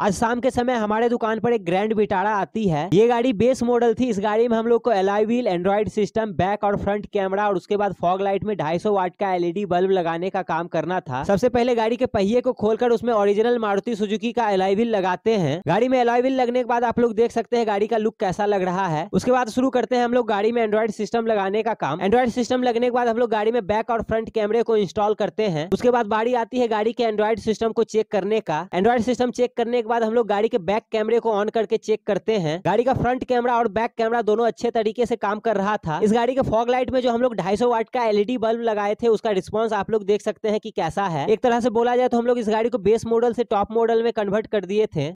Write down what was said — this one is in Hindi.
आज शाम के समय हमारे दुकान पर एक ग्रैंड विटारा आती है ये गाड़ी बेस मॉडल थी इस गाड़ी में हम लोग को alloy wheel Android system back और फ्रंट कैमरा और उसके बाद फॉग लाइट में 250 वाट का एलईडी बल्ब e लगाने का काम करना था सबसे पहले गाड़ी के पहिए को खोलकर उसमें ओरिजिनल मारुति सुजुकी का एलआई व्हील लगाते हैं गाड़ी में एलआई व्हील लगने के बाद आप लोग देख सकते हैं गाड़ी का लुक कैसा लग रहा है उसके बाद शुरू करते हैं हम लोग गाड़ी में एंड्रॉइड सिस्टम लगाने का काम एंड्रॉइड सिस्टम लगने के बाद हम लोग गाड़ी में बैक और फ्रंट कैमरे को इंस्टॉल करते हैं उसके बाद बाड़ी आती है गाड़ी के एंड्रॉइड सिस्टम को चेक करने का एंड्रॉइड सिस्टम चेक करने के बाद हम लोग गाड़ी के बैक कैमरे को ऑन करके चेक करते हैं गाड़ी का फ्रंट कैमरा और बैक कैमरा दोनों अच्छे तरीके से काम कर रहा था इस गाड़ी के फॉग लाइट में जो हम लोग ढाई वाट का एलईडी बल्ब e लगाए थे उसका रिस्पॉन्स आप लोग देख सकते हैं की कैसा है एक तरह से बोला जाए तो हम लोग इस गाड़ी को बेस मॉडल से टॉप मॉडल में कन्वर्ट कर दिए थे